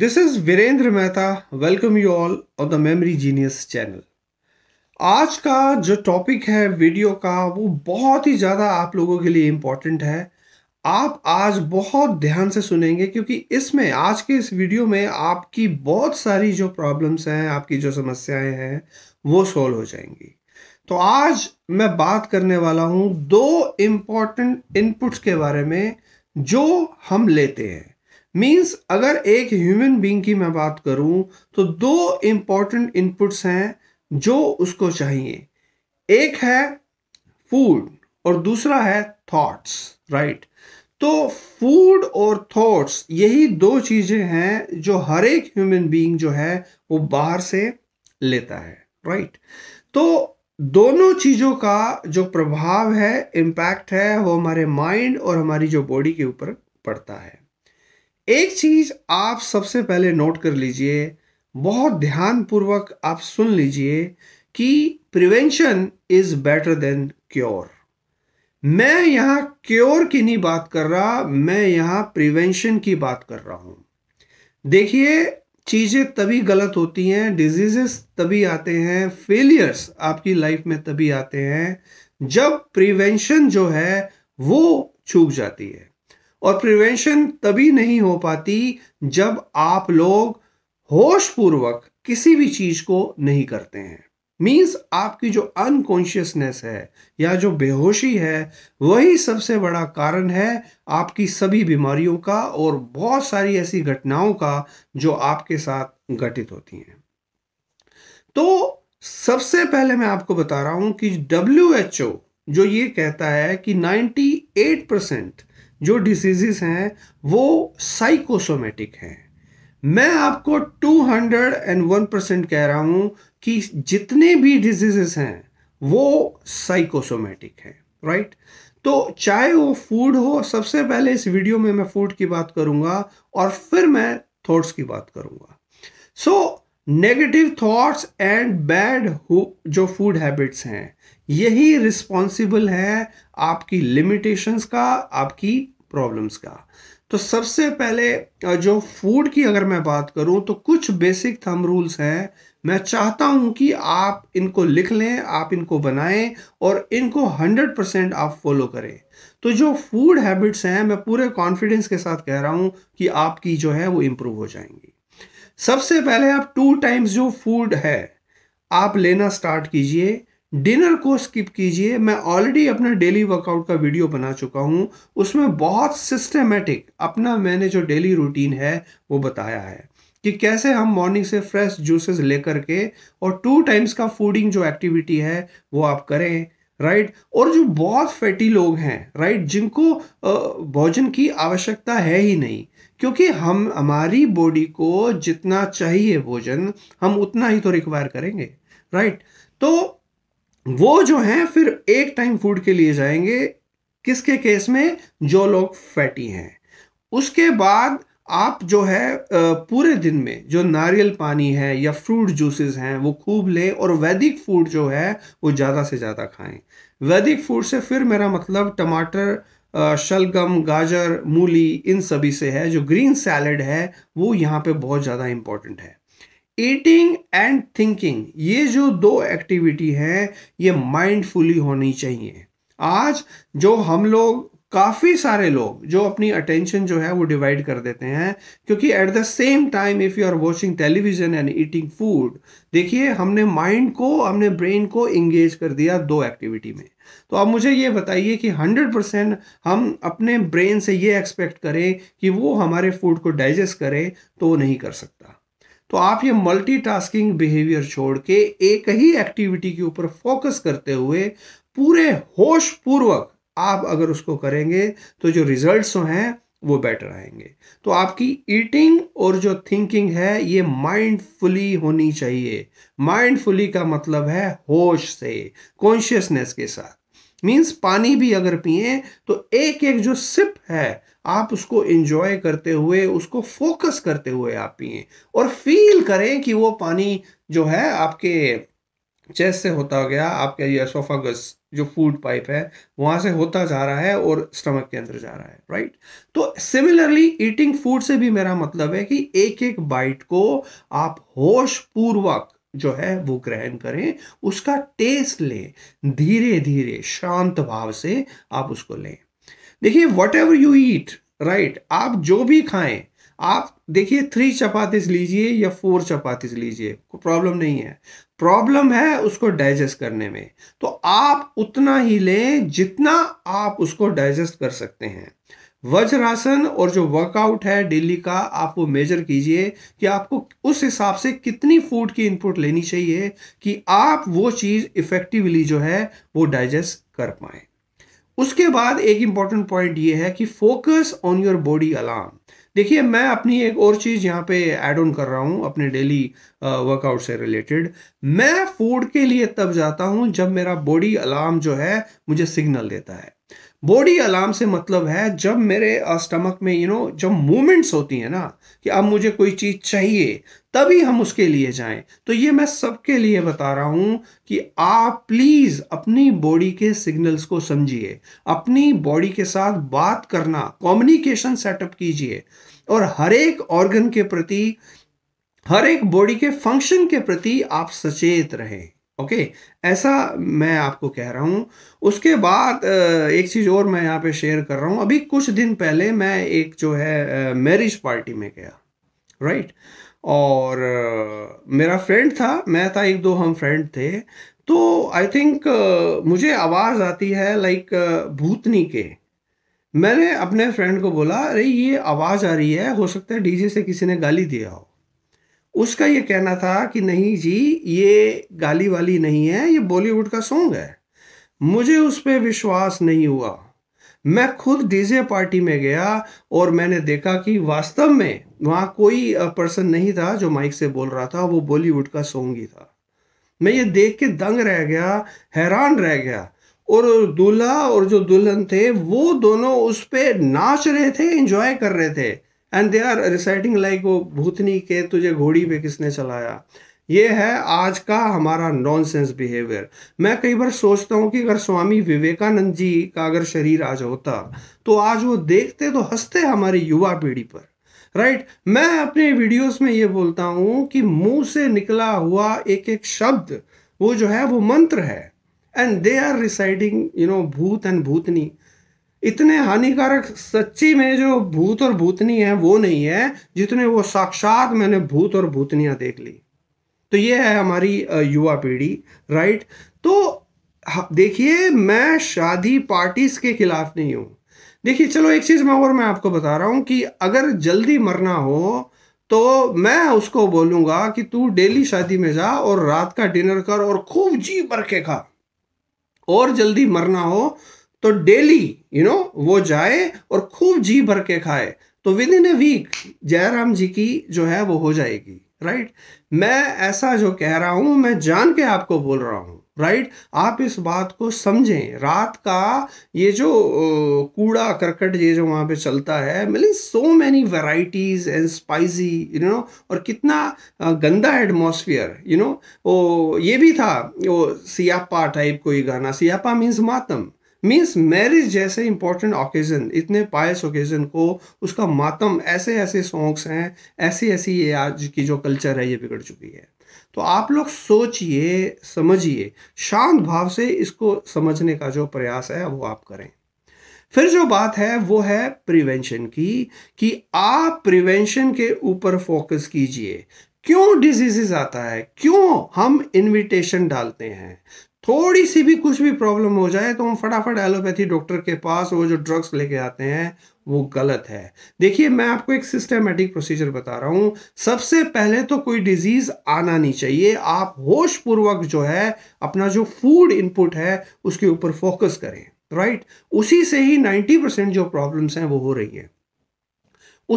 This is Virendra Mehta welcome you all on the memory genius channel आज का जो topic है वीडियो का वो बहुत ही ज़्यादा आप लोगों के लिए इम्पॉर्टेंट है आप आज बहुत ध्यान से सुनेंगे क्योंकि इसमें आज के इस वीडियो में आपकी बहुत सारी जो प्रॉब्लम्स हैं आपकी जो समस्याएं हैं वो सॉल्व हो जाएंगी तो आज मैं बात करने वाला हूँ दो इम्पॉर्टेंट इनपुट्स के बारे में जो हम लेते हैं मीन्स अगर एक ह्यूमन बींग की मैं बात करूँ तो दो इम्पॉर्टेंट इनपुट्स हैं जो उसको चाहिए एक है फूड और दूसरा है थॉट्स राइट तो फूड और थॉट्स यही दो चीज़ें हैं जो हर एक ह्यूमन बींग जो है वो बाहर से लेता है राइट तो दोनों चीज़ों का जो प्रभाव है इम्पैक्ट है वो हमारे माइंड और हमारी जो बॉडी के ऊपर पड़ता है एक चीज आप सबसे पहले नोट कर लीजिए बहुत ध्यानपूर्वक आप सुन लीजिए कि prevention is better than cure मैं यहाँ क्योर की नहीं बात कर रहा मैं यहाँ प्रिवेंशन की बात कर रहा हूँ देखिए चीज़ें तभी गलत होती हैं डिजीजेस तभी आते हैं फेलियर्स आपकी लाइफ में तभी आते हैं जब प्रिवेंशन जो है वो चूक जाती है और प्रिवेंशन तभी नहीं हो पाती जब आप लोग होश पूर्वक किसी भी चीज को नहीं करते हैं मीन्स आपकी जो अनकॉन्शियसनेस है या जो बेहोशी है वही सबसे बड़ा कारण है आपकी सभी बीमारियों का और बहुत सारी ऐसी घटनाओं का जो आपके साथ घटित होती हैं तो सबसे पहले मैं आपको बता रहा हूं कि डब्ल्यू एच ओ जो ये कहता है कि 98 परसेंट जो डिसीजेस हैं वो साइकोसोमेटिक हैं मैं आपको 201 परसेंट कह रहा हूं कि जितने भी डिजीजेस हैं वो साइकोसोमेटिक हैं राइट तो चाहे वो फूड हो सबसे पहले इस वीडियो में मैं फूड की बात करूंगा और फिर मैं थॉट्स की बात करूंगा so so, negative thoughts and bad जो फूड हैबिट्स हैं यही रिस्पॉन्सिबल है आपकी लिमिटेशंस का आपकी प्रॉब्लम्स का तो सबसे पहले जो फूड की अगर मैं बात करूं तो कुछ बेसिक थम रूल्स हैं मैं चाहता हूं कि आप इनको लिख लें आप इनको बनाएं और इनको 100 परसेंट आप फॉलो करें तो जो फूड हैबिट्स हैं मैं पूरे कॉन्फिडेंस के साथ कह रहा हूं कि आपकी जो है वो इम्प्रूव हो जाएंगी सबसे पहले आप टू टाइम्स जो फूड है आप लेना स्टार्ट कीजिए डिनर को स्किप कीजिए मैं ऑलरेडी अपना डेली वर्कआउट का वीडियो बना चुका हूँ उसमें बहुत सिस्टमेटिक अपना मैंने जो डेली रूटीन है वो बताया है कि कैसे हम मॉर्निंग से फ्रेश जूसेस लेकर के और टू टाइम्स का फूडिंग जो एक्टिविटी है वो आप करें राइट और जो बहुत फैटी लोग हैं राइट जिनको भोजन की आवश्यकता है ही नहीं क्योंकि हम हमारी बॉडी को जितना चाहिए भोजन हम उतना ही तो रिक्वायर करेंगे राइट तो वो जो हैं फिर एक टाइम फूड के लिए जाएंगे किसके केस में जो लोग फैटी हैं उसके बाद आप जो है पूरे दिन में जो नारियल पानी है या फ्रूट जूसेस हैं वो खूब लें और वैदिक फूड जो है वो ज़्यादा से ज़्यादा खाएं वैदिक फूड से फिर मेरा मतलब टमाटर शलगम गाजर मूली इन सभी से है जो ग्रीन सैलड है वो यहाँ पे बहुत ज़्यादा इम्पॉर्टेंट है ईटिंग एंड थिंकिंग ये जो दो एक्टिविटी हैं ये माइंडफुली होनी चाहिए आज जो हम लोग काफ़ी सारे लोग जो अपनी अटेंशन जो है वो डिवाइड कर देते हैं क्योंकि at the same time if you are watching television and eating food देखिए हमने माइंड को हमने ब्रेन को इंगेज कर दिया दो एक्टिविटी में तो आप मुझे ये बताइए कि 100 परसेंट हम अपने ब्रेन से ये एक्सपेक्ट करें कि वो हमारे फूड को डाइजेस्ट करे तो वो नहीं कर सकता तो आप ये मल्टीटास्किंग बिहेवियर छोड़ के एक ही एक्टिविटी के ऊपर फोकस करते हुए पूरे होश पूर्वक आप अगर उसको करेंगे तो जो रिजल्ट्स हैं वो बेटर आएंगे तो आपकी ईटिंग और जो थिंकिंग है ये माइंडफुली होनी चाहिए माइंडफुली का मतलब है होश से कॉन्शियसनेस के साथ मींस पानी भी अगर पिए तो एक एक जो सिप है आप उसको एंजॉय करते हुए उसको फोकस करते हुए आप पिए और फील करें कि वो पानी जो है आपके चेस्ट से होता गया आपका ये एसोफागस जो फूड पाइप है वहां से होता जा रहा है और स्टमक के अंदर जा रहा है राइट तो सिमिलरली ईटिंग फूड से भी मेरा मतलब है कि एक एक बाइट को आप होश पूर्वक जो है वो ग्रहण करें उसका टेस्ट लें धीरे धीरे शांत भाव से आप उसको लें देखिए whatever you eat right आप जो भी खाएं आप देखिए थ्री चपातीस लीजिए या फोर चपातीस लीजिए कोई प्रॉब्लम नहीं है प्रॉब्लम है उसको डाइजेस्ट करने में तो आप उतना ही लें जितना आप उसको डाइजेस्ट कर सकते हैं वज्रासन और जो वर्कआउट है डेली का आप वो मेजर कीजिए कि आपको उस हिसाब से कितनी फूड की इनपुट लेनी चाहिए कि आप वो चीज़ इफ़ेक्टिवली जो है वो डाइजेस्ट कर पाए उसके बाद एक इंपॉर्टेंट पॉइंट ये है कि focus on your body alarm देखिए मैं अपनी एक और चीज़ यहाँ पे ऐड ऑन कर रहा हूँ अपने डेली वर्कआउट से रिलेटेड मैं फूड के लिए तब जाता हूँ जब मेरा बॉडी अलार्म जो है मुझे सिग्नल देता है बॉडी अलार्म से मतलब है जब मेरे स्टमक में यू you नो know, जब मूवमेंट्स होती है ना कि अब मुझे कोई चीज़ चाहिए तभी हम उसके लिए जाएं तो ये मैं सबके लिए बता रहा हूं कि आप प्लीज़ अपनी बॉडी के सिग्नल्स को समझिए अपनी बॉडी के साथ बात करना कम्युनिकेशन सेटअप कीजिए और हर एक ऑर्गन के प्रति हर एक बॉडी के फंक्शन के प्रति आप सचेत रहें ओके ऐसा मैं आपको कह रहा हूं उसके बाद एक चीज़ और मैं यहाँ पे शेयर कर रहा हूं अभी कुछ दिन पहले मैं एक जो है मैरिज पार्टी में गया राइट right? और मेरा फ्रेंड था मैं था एक दो हम फ्रेंड थे तो आई थिंक मुझे आवाज़ आती है लाइक भूतनी के मैंने अपने फ्रेंड को बोला अरे ये आवाज़ आ रही है हो सकता है डीजे से किसी ने गाली दिया हो उसका ये कहना था कि नहीं जी ये गाली वाली नहीं है ये बॉलीवुड का सॉन्ग है मुझे उस पर विश्वास नहीं हुआ मैं खुद डीजे पार्टी में गया और मैंने देखा कि वास्तव में वहाँ कोई पर्सन नहीं था जो माइक से बोल रहा था वो बॉलीवुड का सॉन्ग ही था मैं ये देख के दंग रह गया हैरान रह गया और दूल्हा और जो दुल्हन थे वो दोनों उस पर नाच रहे थे इंजॉय कर रहे थे and they are reciting like वो भूतनी के तुझे घोड़ी पे किसने चलाया ये है आज का हमारा नॉनसेंस बिहेवियर मैं कई बार सोचता हूँ कि अगर स्वामी विवेकानंद जी का अगर शरीर आज होता तो आज वो देखते तो हंसते हमारी युवा पीढ़ी पर राइट right? मैं अपने वीडियोस में ये बोलता हूँ कि मुंह से निकला हुआ एक एक शब्द वो जो है वो मंत्र है and they are residing you know भूत एंड भूतनी इतने हानिकारक सच्ची में जो भूत और भूतनी है वो नहीं है जितने वो साक्षात मैंने भूत और भूतनियाँ देख ली तो ये है हमारी युवा पीढ़ी राइट तो देखिए मैं शादी पार्टीज के खिलाफ नहीं हूं देखिए चलो एक चीज़ मैं और मैं आपको बता रहा हूं कि अगर जल्दी मरना हो तो मैं उसको बोलूँगा कि तू डेली शादी में जा और रात का डिनर कर और खूब जी भर के खा और जल्दी मरना हो तो डेली यू नो वो जाए और खूब जी भर के खाए तो within a week Jairam ji की जो है वो हो जाएगी राइट मैं ऐसा जो कह रहा हूं मैं जान के आपको बोल रहा हूं राइट आप इस बात को समझें रात का ये जो कूड़ा करकट ये जो वहां पे चलता है मिली so many varieties and spicy you know और कितना गंदा एटमोसफियर यू नो ओ ये भी था वो सियापा टाइप कोई गाना सियापा मीन्स मातम मीन्स मैरिज जैसे इंपॉर्टेंट ओकेज़न इतने पायस ओकेज़न को उसका मातम ऐसे ऐसे सॉन्ग्स हैं ऐसी ऐसी ये आज की जो कल्चर है ये बिगड़ चुकी है तो आप लोग सोचिए समझिए शांत भाव से इसको समझने का जो प्रयास है वो आप करें फिर जो बात है वो है प्रिवेंशन की कि आप प्रिवेंशन के ऊपर फोकस कीजिए क्यों डिजीजेस आता है क्यों हम इनविटेशन डालते हैं थोड़ी सी भी कुछ भी प्रॉब्लम हो जाए तो हम फटाफट एलोपैथी डॉक्टर के पास वो जो ड्रग्स लेके आते हैं वो गलत है देखिए मैं आपको एक सिस्टमेटिक प्रोसीजर बता रहा हूँ सबसे पहले तो कोई डिजीज आना नहीं चाहिए आप होश पूर्वक जो है अपना जो फूड इनपुट है उसके ऊपर फोकस करें राइट उसी से ही 90 परसेंट जो प्रॉब्लम्स हैं वो हो रही हैं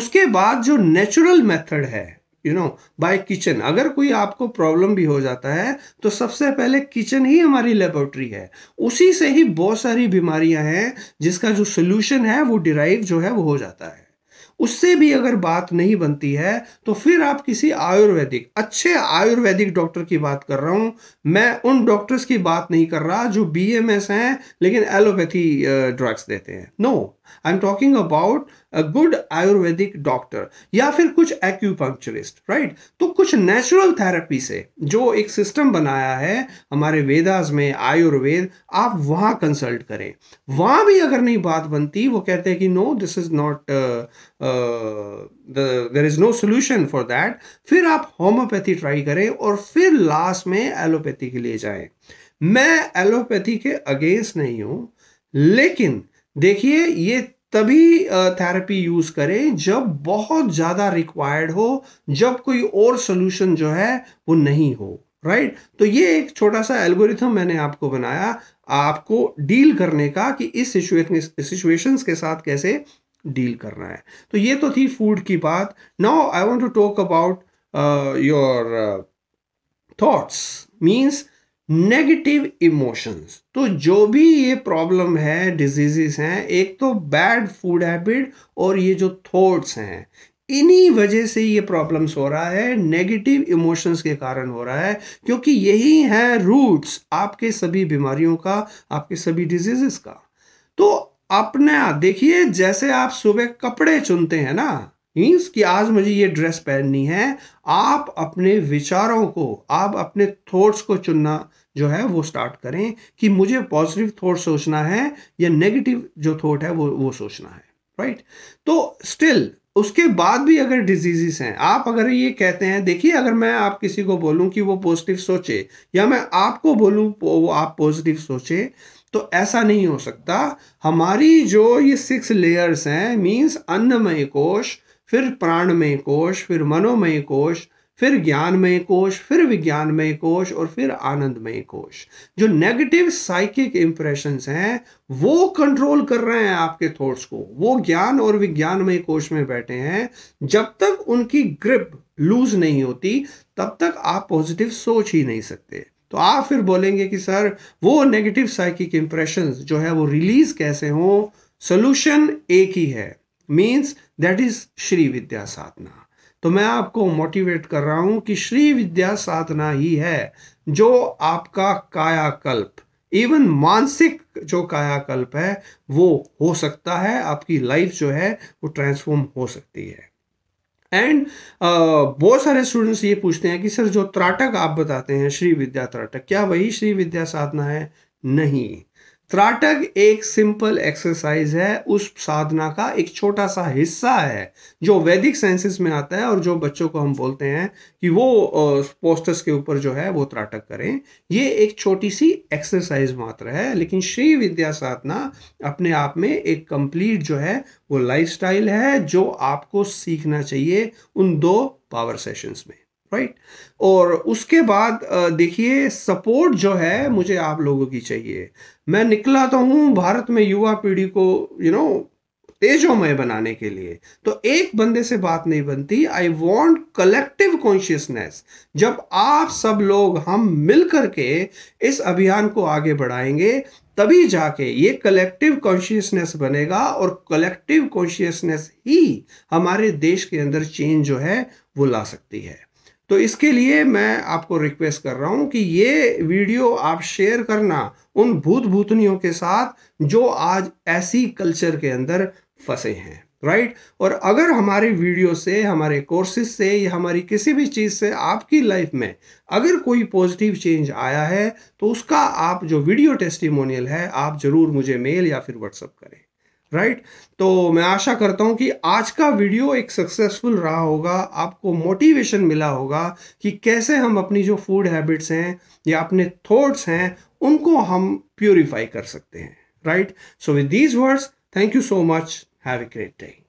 उसके बाद जो नेचुरल मेथड है यू नो बाय किचन अगर कोई आपको प्रॉब्लम भी हो जाता है तो सबसे पहले किचन ही हमारी लेबोरेटरी है उसी से ही बहुत सारी बीमारियां हैं जिसका जो सोल्यूशन है वो डिराइव जो है वो हो जाता है उससे भी अगर बात नहीं बनती है तो फिर आप किसी आयुर्वेदिक अच्छे आयुर्वेदिक डॉक्टर की बात कर रहा हूं मैं उन डॉक्टर्स की बात नहीं कर रहा जो बीएमएस हैं लेकिन एलोपैथी ड्रग्स देते हैं no I am talking about good Ayurvedic doctor या फिर कुछ एक्यूपंक्चरिस्ट राइट तो कुछ नेचुरल थेरेपी से जो एक सिस्टम बनाया है हमारे वेदास में आयुर्वेद आप वहाँ कंसल्ट करें वहाँ भी अगर नहीं बात बनती वो कहते हैं कि no this is not there is no solution for that फिर आप होम्योपैथी ट्राई करें और फिर लास्ट में एलोपैथी के लिए जाएं मैं एलोपैथी के अगेंस्ट नहीं हूँ लेकिन देखिए ये तभी थेरेपी यूज़ करें जब बहुत ज़्यादा रिक्वायर्ड हो जब कोई और सोल्यूशन जो है वो नहीं हो राइट right? तो ये एक छोटा सा एल्गोरिथम मैंने आपको बनाया आपको डील करने का कि इस सिचुएशंस के साथ कैसे डील करना है तो ये तो थी फूड की बात now I want to talk about your thoughts means negative emotions तो जो भी ये प्रॉब्लम है डिजीजेस हैं एक तो बैड फूड हैबिट और ये जो थॉट्स हैं इन्हीं वजह से ये प्रॉब्लम्स हो रहा है नेगेटिव इमोशंस के कारण हो रहा है क्योंकि यही है रूट्स आपके सभी बीमारियों का आपके सभी डिजीजेस का तो अपना देखिए जैसे आप सुबह कपड़े चुनते हैं ना मीन्स कि आज मुझे ये ड्रेस पहननी है आप अपने विचारों को आप अपने थॉट्स को चुनना जो है वो स्टार्ट करें कि मुझे पॉजिटिव थॉट सोचना है या नेगेटिव जो थॉट है वो वो सोचना है राइट right? तो स्टिल उसके बाद भी अगर डिजीजेस हैं आप अगर ये कहते हैं देखिए अगर मैं आप किसी को बोलूं कि वो पॉजिटिव सोचे या मैं आपको बोलूं वो आप पॉजिटिव सोचे तो ऐसा नहीं हो सकता हमारी जो ये सिक्स लेयर्स हैं मींस अन्नमय कोश फिर प्राणमय कोश फिर मनोमय कोश फिर ज्ञानमय कोश फिर विज्ञानमय कोश और फिर आनंदमय कोश जो नेगेटिव साइकिक इंप्रेशन हैं वो कंट्रोल कर रहे हैं आपके थॉट्स को वो ज्ञान और विज्ञानमय कोश में बैठे हैं जब तक उनकी ग्रिप लूज नहीं होती तब तक आप पॉजिटिव सोच ही नहीं सकते तो आप फिर बोलेंगे कि सर वो नेगेटिव साइकिक इंप्रेशन जो है वो रिलीज कैसे हो सोल्यूशन एक ही है means that is Shri Vidya Sadhana तो मैं आपको मोटिवेट कर रहा हूं कि श्री विद्या साधना ही है जो आपका कायाकल्प इवन मानसिक जो कायाकल्प है वो हो सकता है आपकी लाइफ जो है वो ट्रांसफॉर्म हो सकती है एंड बहुत सारे स्टूडेंट्स ये पूछते हैं कि सर जो त्राटक आप बताते हैं श्री विद्या त्राटक क्या वही श्री विद्या साधना है नहीं त्राटक एक सिंपल एक्सरसाइज है उस साधना का एक छोटा सा हिस्सा है जो वैदिक साइंसिस में आता है और जो बच्चों को हम बोलते हैं कि वो पोस्टर्स के ऊपर जो है वो त्राटक करें ये एक छोटी सी एक्सरसाइज मात्र है लेकिन श्री विद्या साधना अपने आप में एक कंप्लीट जो है वो लाइफस्टाइल है जो आपको सीखना चाहिए उन दो पावर सेशंस में राइट और उसके बाद देखिए सपोर्ट जो है मुझे आप लोगों की चाहिए मैं निकला तो हूँ भारत में युवा पीढ़ी को यू नो तेजोमय बनाने के लिए तो एक बंदे से बात नहीं बनती आई वॉन्ट कलेक्टिव कॉन्शियसनेस जब आप सब लोग हम मिल करके इस अभियान को आगे बढ़ाएंगे तभी जाके ये कलेक्टिव कॉन्शियसनेस बनेगा और कलेक्टिव कॉन्शियसनेस ही हमारे देश के अंदर चेंज जो है वो ला सकती है तो इसके लिए मैं आपको रिक्वेस्ट कर रहा हूँ कि ये वीडियो आप शेयर करना उन भूत भूतनियों के साथ जो आज ऐसी कल्चर के अंदर फंसे हैं राइट और अगर हमारे वीडियो से हमारे कोर्सेज से या हमारी किसी भी चीज़ से आपकी लाइफ में अगर कोई पॉजिटिव चेंज आया है तो उसका आप जो वीडियो टेस्टिमोनियल है आप ज़रूर मुझे मेल या फिर व्हाट्सअप करें राइट right? तो मैं आशा करता हूँ कि आज का वीडियो एक सक्सेसफुल रहा होगा आपको मोटिवेशन मिला होगा कि कैसे हम अपनी जो फूड हैबिट्स हैं या अपने थॉट्स हैं उनको हम प्योरीफाई कर सकते हैं right so with these words thank you so much have a great day